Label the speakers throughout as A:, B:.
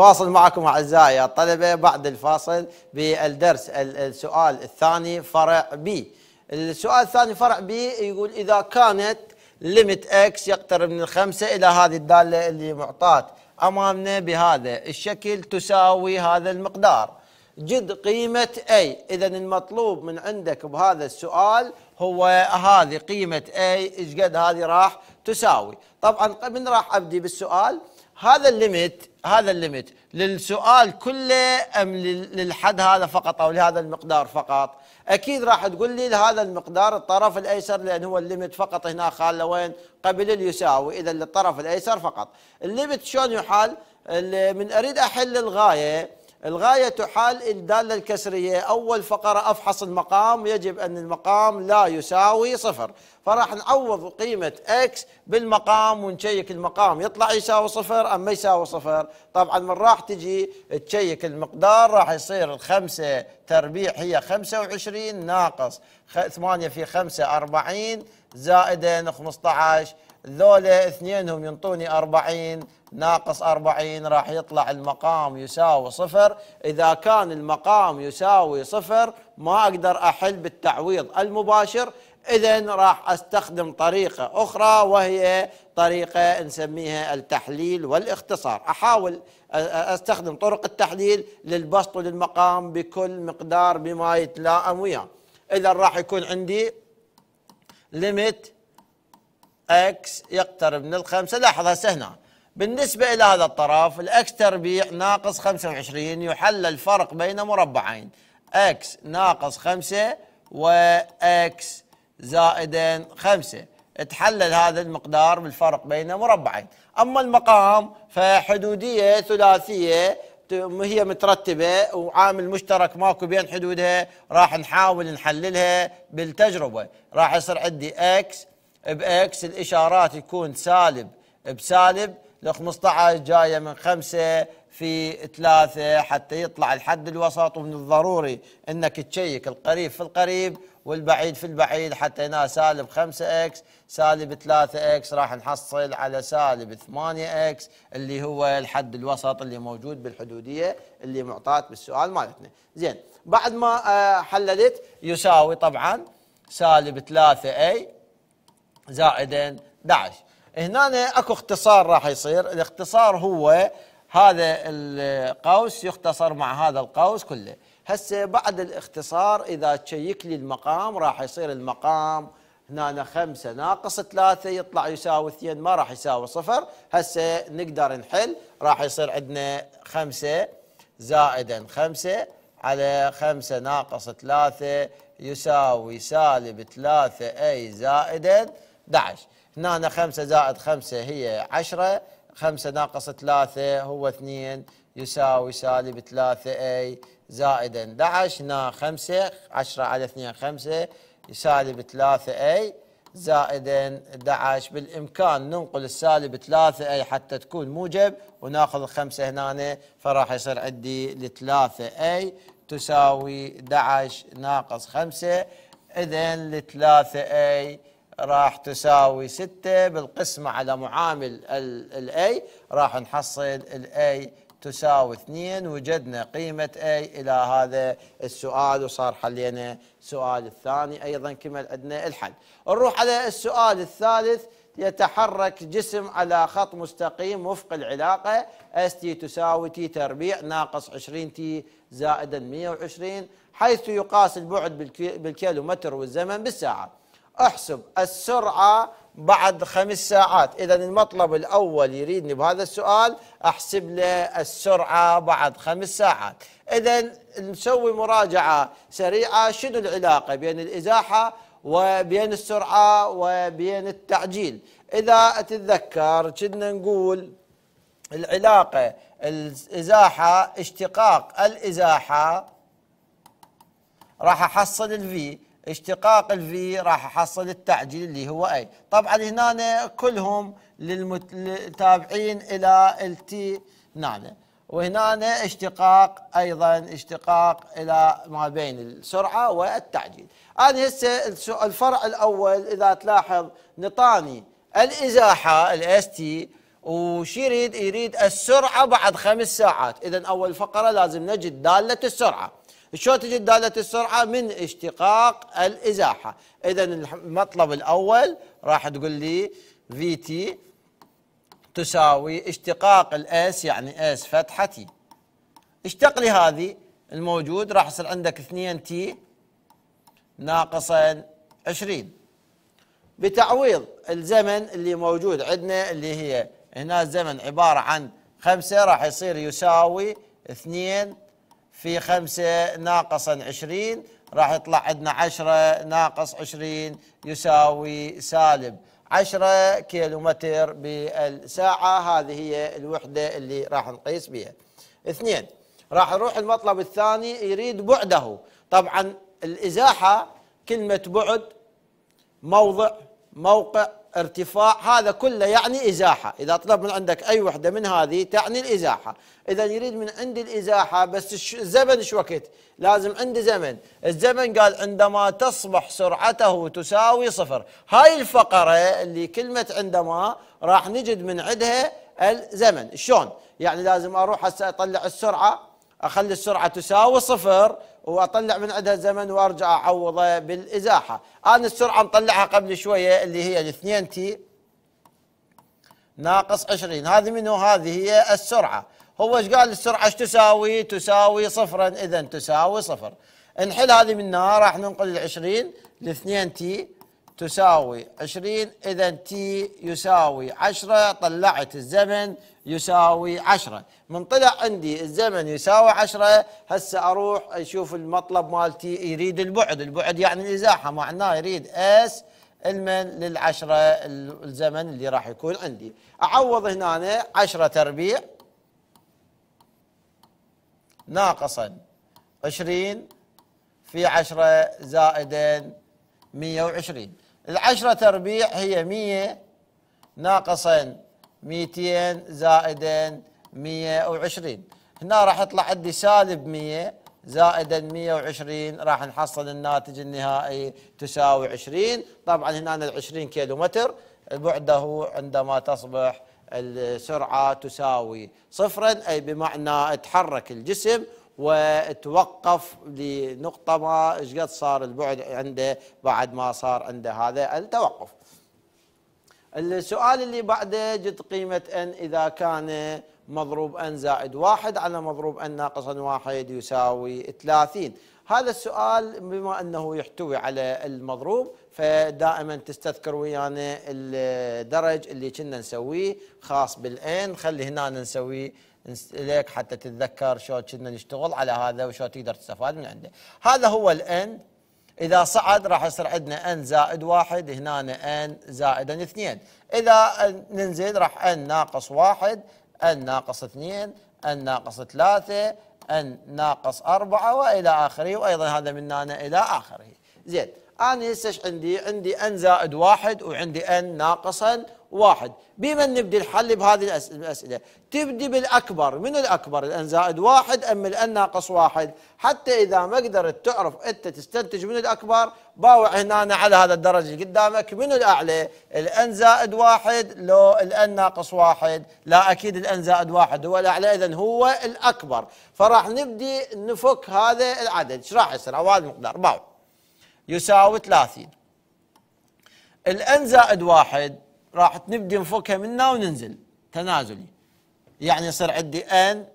A: نواصل معكم أعزائي الطلبة بعد الفاصل بالدرس السؤال الثاني فرع بي السؤال الثاني فرع بي يقول إذا كانت ليمت اكس يقترب من الخمسة إلى هذه الدالة اللي معطاة أمامنا بهذا الشكل تساوي هذا المقدار جد قيمة أي إذا المطلوب من عندك بهذا السؤال هو هذه قيمة أي إيش قد هذه راح تساوي طبعا من راح أبدي بالسؤال هذا الليمت هذا الليمت للسؤال كله ام للحد هذا فقط او لهذا المقدار فقط اكيد راح تقول لي لهذا المقدار الطرف الايسر لان هو الليمت فقط هنا خاله وين قبل اليساوي اذا للطرف الايسر فقط الليمت شلون يحال من اريد احل الغايه الغاية تحال الدالة الكسرية أول فقرة أفحص المقام يجب أن المقام لا يساوي صفر فراح نعوض قيمة X بالمقام ونشيك المقام يطلع يساوي صفر أم ما يساوي صفر طبعا من راح تجي تشيك المقدار راح يصير الخمسة تربيع هي 25 ناقص 8 في 5 40 زائدا 15 ذولا اثنينهم ينطوني 40 ناقص 40 راح يطلع المقام يساوي صفر إذا كان المقام يساوي صفر ما أقدر أحل بالتعويض المباشر إذا راح أستخدم طريقة أخرى وهي طريقة نسميها التحليل والاختصار أحاول أستخدم طرق التحليل للبسط للمقام بكل مقدار بما يتلائم وياه إذا راح يكون عندي ليميت اكس يقترب من الخمسة لاحظ هسه هنا بالنسبة إلى هذا الطرف الأكس تربيع ناقص 25 يحل الفرق بين مربعين أكس ناقص 5 وأكس زائدا 5 تحلل هذا المقدار بالفرق بين مربعين أما المقام فحدودية ثلاثية هي مترتبة وعامل مشترك ماكو بين حدودها راح نحاول نحللها بالتجربة راح يصير عندي اكس باكس الإشارات يكون سالب بسالب ل 15 جايه من خمسه في ثلاثه حتى يطلع الحد الوسط ومن الضروري انك تشيك القريب في القريب والبعيد في البعيد حتى هنا سالب 5 اكس سالب 3 اكس راح نحصل على سالب 8 اكس اللي هو الحد الوسط اللي موجود بالحدوديه اللي معطاه بالسؤال مالتنا زين بعد ما آه، حللت يساوي طبعا سالب 3 اي زائدا 11 هنا اكو اختصار راح يصير الاختصار هو هذا القوس يختصر مع هذا القوس كله هسه بعد الاختصار اذا تشيك لي المقام راح يصير المقام هنا خمسة ناقص ثلاثة يطلع يساوي اثنين ما راح يساوي صفر هسه نقدر نحل راح يصير عندنا خمسة زائدا خمسة على خمسة ناقص ثلاثة يساوي سالب ثلاثة أي زائدا 11 هنا خمسة زائد خمسة هي عشرة خمسة ناقص ثلاثة هو اثنين يساوي سالب ثلاثة أي زائد 11 هنا خمسة عشرة على اثنين خمسة سالب ثلاثة أي زائد 11 بالإمكان ننقل السالب 3 أي حتى تكون موجب وناخذ الخمسة هنا فراح يصير عندي 3 أي تساوي 11 ناقص 5 إذا 3 أي راح تساوي 6 بالقسمة على معامل الاي راح نحصل الاي تساوي 2 وجدنا قيمة اي إلى هذا السؤال وصار حلينا السؤال الثاني أيضا كمل عندنا الحل نروح على السؤال الثالث يتحرك جسم على خط مستقيم وفق العلاقة اس تي تساوي تي تربيع ناقص 20 تي زائدا 120 حيث يقاس البعد بالكيلومتر والزمن بالساعة احسب السرعة بعد خمس ساعات إذا المطلب الأول يريدني بهذا السؤال أحسب له السرعة بعد خمس ساعات إذا نسوي مراجعة سريعة شنو العلاقة بين الإزاحة وبين السرعة وبين التعجيل إذا أتذكر كنا نقول العلاقة الإزاحة اشتقاق الإزاحة راح أحصل الفي اشتقاق الفي راح احصل التعجيل اللي هو اي طبعا هنا كلهم للمتابعين الى التي نعم وهنا اشتقاق ايضا اشتقاق الى ما بين السرعه والتعجيل انا هسه الفرع الاول اذا تلاحظ نطاني الازاحه الاس تي وش يريد يريد السرعه بعد خمس ساعات اذا اول فقره لازم نجد داله السرعه شو تجي دالة السرعة من اشتقاق الإزاحة إذا المطلب الأول راح تقول لي في تي تساوي اشتقاق الاس يعني اس فتحة تي اشتق لي هذه الموجود راح يصير عندك 2 تي ناقصا 20 بتعويض الزمن اللي موجود عندنا اللي هي هنا الزمن عبارة عن 5 راح يصير يساوي 2 في خمسة ناقصا عشرين راح يطلع عندنا عشرة ناقص عشرين يساوي سالب عشرة متر بالساعة هذه هي الوحدة اللي راح نقيس بها اثنين راح نروح المطلب الثاني يريد بعده طبعا الإزاحة كلمة بعد موضع موقع ارتفاع هذا كله يعني إزاحة إذا طلب من عندك أي وحدة من هذه تعني الإزاحة إذا يريد من عندي الإزاحة بس الزمن شو وقت لازم عندي زمن الزمن قال عندما تصبح سرعته تساوي صفر هاي الفقرة اللي كلمة عندما راح نجد من عندها الزمن شلون يعني لازم أروح هسه أطلع السرعة اخلي السرعه تساوي صفر واطلع من عندها زمن وارجع اعوضه بالازاحه، انا السرعه مطلعها قبل شويه اللي هي الاثنين تي ناقص 20 هذه منو؟ هذه هي السرعه، هو ايش قال السرعه ايش تساوي؟ تساوي صفرا اذا تساوي صفر. نحل هذه من هنا راح ننقل ال 20 ل 2 تي تساوي 20 اذا تي يساوي 10 طلعت الزمن يساوي 10 من طلع عندي الزمن يساوي 10 هسه اروح اشوف المطلب مالتي يريد البعد البعد يعني الازاحه معناه يريد اس المن للعشرة الزمن اللي راح يكون عندي أعوض هنا عشرة تربيع ناقصا عشرين في عشرة زائدا مية وعشرين العشرة تربيع هي مية ناقصا ميتين زائدا مية وعشرين هنا راح يطلع عندي سالب مية زائدا مية وعشرين راح نحصل الناتج النهائي تساوي عشرين طبعا هنا العشرين كيلو متر بعده عندما تصبح السرعة تساوي صفرا أي بمعنى تحرك الجسم وتوقف لنقطة ما ايش قد صار البعد عنده بعد ما صار عنده هذا التوقف السؤال اللي بعده جد قيمة ان اذا كان مضروب ان زائد واحد على مضروب ان ناقصا واحد يساوي 30 هذا السؤال بما انه يحتوي على المضروب فدائما تستذكر ويانا الدرج اللي كنا نسويه خاص بالان خلي هنا نسويه لك حتى تتذكر شو كنا نشتغل على هذا وشو تقدر تستفاد من عنده هذا هو الان اذا صعد راح يصير عندنا ان زائد واحد هنا ان زائدا اثنين اذا ننزل راح ان ناقص واحد ان ناقص اثنين ان ناقص ثلاثه ان ناقص اربعه والى اخره وايضا هذا من هنا الى اخره زين انا هسه عندي عندي ان زائد واحد وعندي ان ناقصا واحد بما نبدي الحل بهذه الأسئلة تبدي بالأكبر من الأكبر الأن زائد واحد أم الأن ناقص واحد حتى إذا ما قدرت تعرف أنت تستنتج من الأكبر باوع هنا على هذا الدرج اللي قدامك من الأعلى الأن زائد واحد لو الأن ناقص واحد لا أكيد الأن زائد واحد هو الأعلى إذا هو الأكبر فراح نبدي نفك هذا العدد ايش راح يصير أو المقدار باوع يساوي 30 الأن زائد واحد راح نبدي نفكها منها وننزل تنازلي يعني يصير عندي ان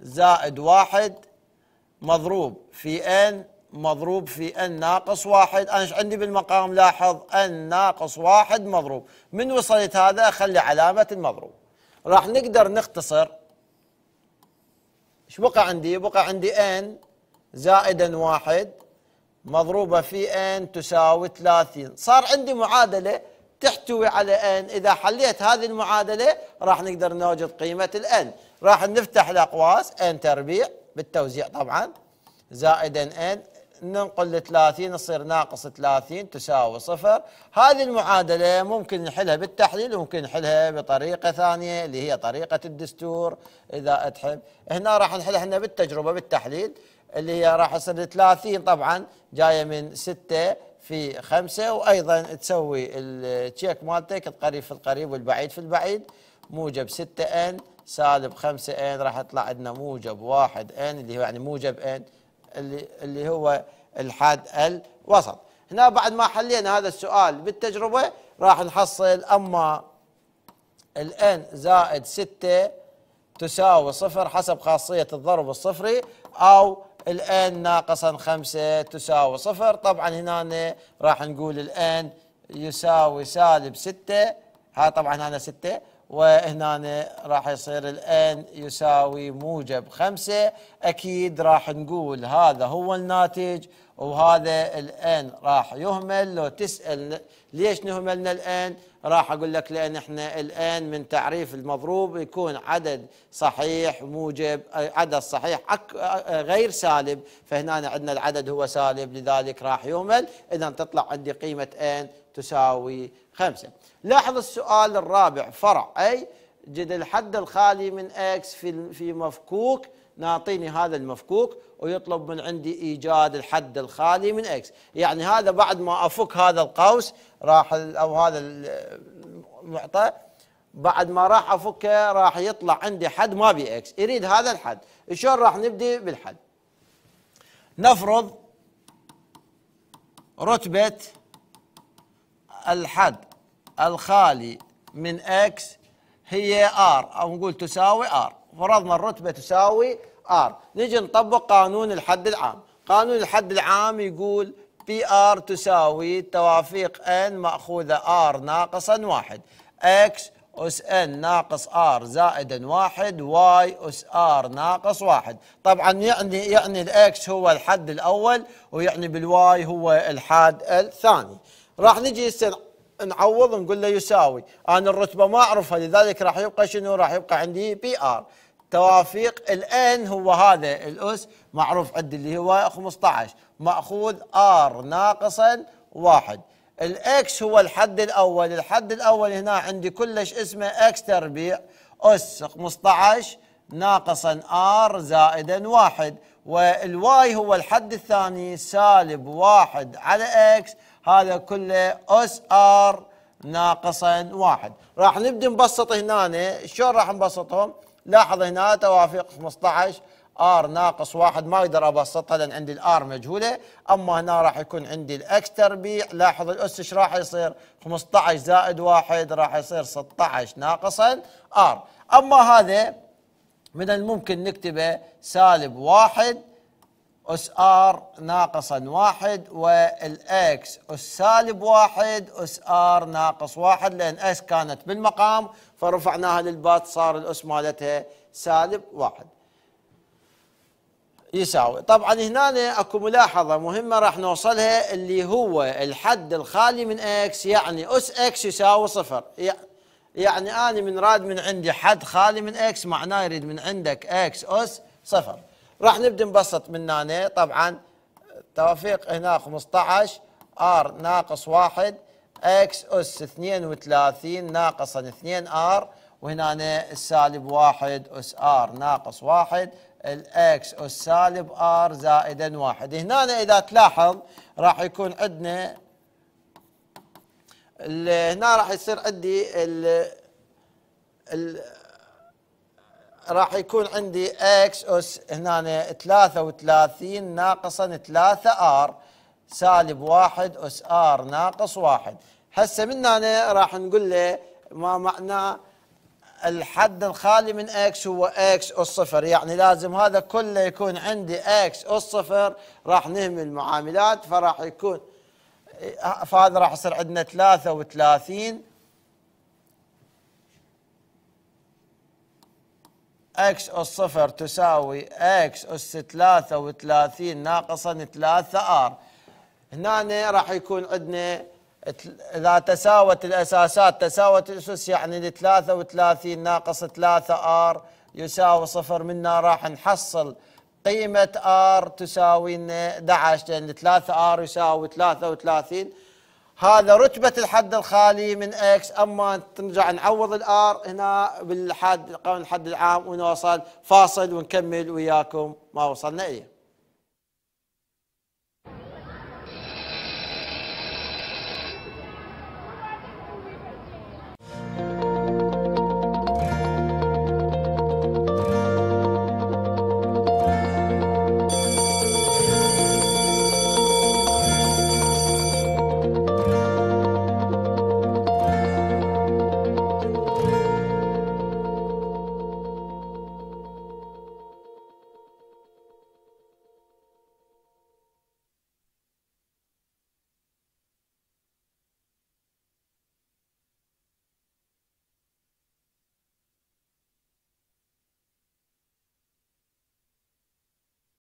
A: زائد واحد مضروب في ان مضروب في ان ناقص واحد انا ايش عندي بالمقام لاحظ ان ناقص واحد مضروب من وصلت هذا اخلي علامه المضروب راح نقدر نختصر ايش بقى عندي بقى عندي ان زائدا واحد مضروبه في ان تساوي 30 صار عندي معادله تحتوي على ان اذا حليت هذه المعادله راح نقدر نوجد قيمه الان راح نفتح الاقواس ان تربيع بالتوزيع طبعا زائد ان ننقل ل 30 تصير ناقص 30 تساوي صفر هذه المعادلة ممكن نحلها بالتحليل وممكن نحلها بطريقة ثانية اللي هي طريقة الدستور إذا تحب هنا راح نحلها احنا بالتجربة بالتحليل اللي هي راح تصير 30 طبعا جاية من 6 في خمسة وأيضا تسوي التشيك مالتك القريب في القريب والبعيد في البعيد موجب 6 ان سالب 5 ان راح يطلع عندنا موجب 1 ان اللي هو يعني موجب ان اللي اللي هو الحد الوسط هنا بعد ما حلينا هذا السؤال بالتجربة راح نحصل أما الان زائد 6 تساوي صفر حسب خاصية الضرب الصفري أو الان ناقصا خمسة تساوي صفر طبعا هنا راح نقول الان يساوي سالب ستة ها طبعا هنا ستة وهنا راح يصير الان يساوي موجب خمسة اكيد راح نقول هذا هو الناتج وهذا الان راح يهمل لو تسال ليش نهملنا الان راح اقول لك لان احنا الان من تعريف المضروب يكون عدد صحيح موجب عدد صحيح غير سالب فهنا عندنا العدد هو سالب لذلك راح يهمل اذا تطلع عندي قيمه ان تساوي خمسة لاحظ السؤال الرابع فرع اي جد الحد الخالي من اكس في في مفكوك نعطيني هذا المفكوك ويطلب من عندي ايجاد الحد الخالي من اكس يعني هذا بعد ما افك هذا القوس راح او هذا المعطى بعد ما راح افكه راح يطلع عندي حد ما بي اكس يريد هذا الحد شلون راح نبدي بالحد نفرض رتبه الحد الخالي من اكس هي ار او نقول تساوي ار فرضنا الرتبه تساوي ار نجي نطبق قانون الحد العام قانون الحد العام يقول بي ار تساوي توافيق ان ماخوذه ار ناقصا واحد اكس اس ان ناقص ار زائدا واحد واي اس ار ناقص واحد طبعا يعني يعني الاكس هو الحد الاول ويعني بالواي هو الحد الثاني راح نجي هسه نعوض نقول له يساوي انا الرتبه ما اعرفها لذلك راح يبقى شنو راح يبقى عندي بي ار توافيق الان هو هذا الاس معروف عند اللي هو 15 ماخوذ ار ناقصا واحد الاكس هو الحد الاول الحد الاول هنا عندي كلش اسمه اكس تربيع اس 15 ناقصا ار زائدا واحد والواي هو الحد الثاني سالب واحد على اكس هذا كله اس ار ناقصا واحد راح نبدي نبسط هنا شلون راح نبسطهم لاحظ هنا توافق 15 ار ناقص واحد ما اقدر ابسطها لان عندي الار مجهوله اما هنا راح يكون عندي الاكس تربيع لاحظ الاس ايش راح يصير 15 زائد واحد راح يصير 16 ناقصا ار اما هذا من الممكن نكتبه سالب واحد أس آر ناقصا واحد والإكس أس سالب واحد أس آر ناقص واحد لأن إس كانت بالمقام فرفعناها للبات صار الأس مالتها سالب واحد يساوي طبعا هنا اكو ملاحظه مهمه راح نوصلها اللي هو الحد الخالي من اكس يعني اس اكس يساوي صفر يعني انا من راد من عندي حد خالي من اكس معناه يريد من عندك اكس اس صفر راح نبدا نبسط من هنا طبعا توافيق هنا 15 ار ناقص 1 اكس اس 32 ناقصا 2 ار وهنا السالب 1 اس ار ناقص 1 الاكس اس سالب ار زائدا 1 هنا اذا تلاحظ راح يكون عندنا هنا راح يصير عندي ال راح يكون عندي اكس اس هنا 33 ناقصا 3 ار سالب 1 اس ار ناقص 1 هسه من هنا راح نقول له ما معنى الحد الخالي من اكس هو اكس اس صفر يعني لازم هذا كله يكون عندي اكس اس صفر راح نهمل المعاملات فراح يكون فهذا راح يصير عندنا 33 اكس الصفر تساوي اكس اس 33 ناقصا 3 ار هنا راح يكون عندنا اذا تساوت الاساسات تساوت الاسس يعني 33 ناقص 3 ار يساوي صفر منا راح نحصل قيمه ار تساوي لنا 11 لان 3 ار يساوي 33 هذا رتبة الحد الخالي من X اما نرجع نعوض الار هنا بالحد قانون الحد العام ونوصل فاصل ونكمل وياكم ما وصلنا اليه